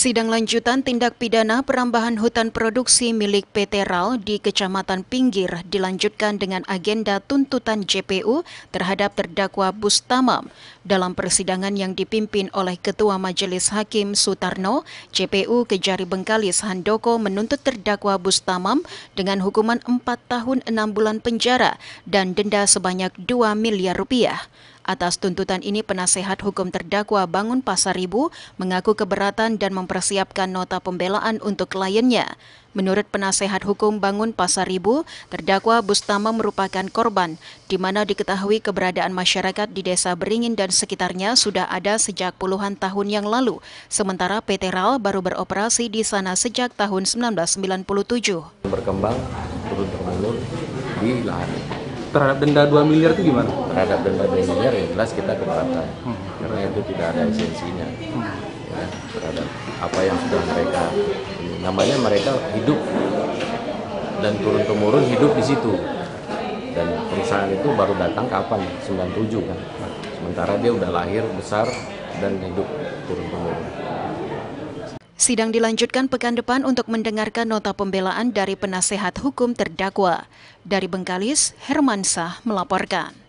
Sidang lanjutan tindak pidana perambahan hutan produksi milik PT RAL di Kecamatan Pinggir dilanjutkan dengan agenda tuntutan JPU terhadap terdakwa Bustamam dalam persidangan yang dipimpin oleh Ketua Majelis Hakim Sutarno, JPU Kejari Bengkalis Handoko menuntut terdakwa Bustamam dengan hukuman 4 tahun 6 bulan penjara dan denda sebanyak 2 miliar rupiah. Atas tuntutan ini, penasehat hukum terdakwa Bangun Pasaribu mengaku keberatan dan mempersiapkan nota pembelaan untuk kliennya. Menurut penasehat hukum Bangun Pasar Pasaribu, terdakwa Bustama merupakan korban, di mana diketahui keberadaan masyarakat di desa Beringin dan sekitarnya sudah ada sejak puluhan tahun yang lalu, sementara PT RAL baru beroperasi di sana sejak tahun 1997. Berkembang turun-temurun di lahan terhadap denda 2 miliar itu gimana? Terhadap denda 2 miliar ya jelas kita keberatan hmm. karena itu tidak ada esensinya hmm. ya, terhadap apa yang sudah mereka namanya mereka hidup dan turun temurun hidup di situ dan perusahaan itu baru datang kapan 97 kan sementara dia udah lahir besar dan hidup turun temurun Sidang dilanjutkan pekan depan untuk mendengarkan nota pembelaan dari penasehat hukum terdakwa. Dari Bengkalis, Hermansah melaporkan.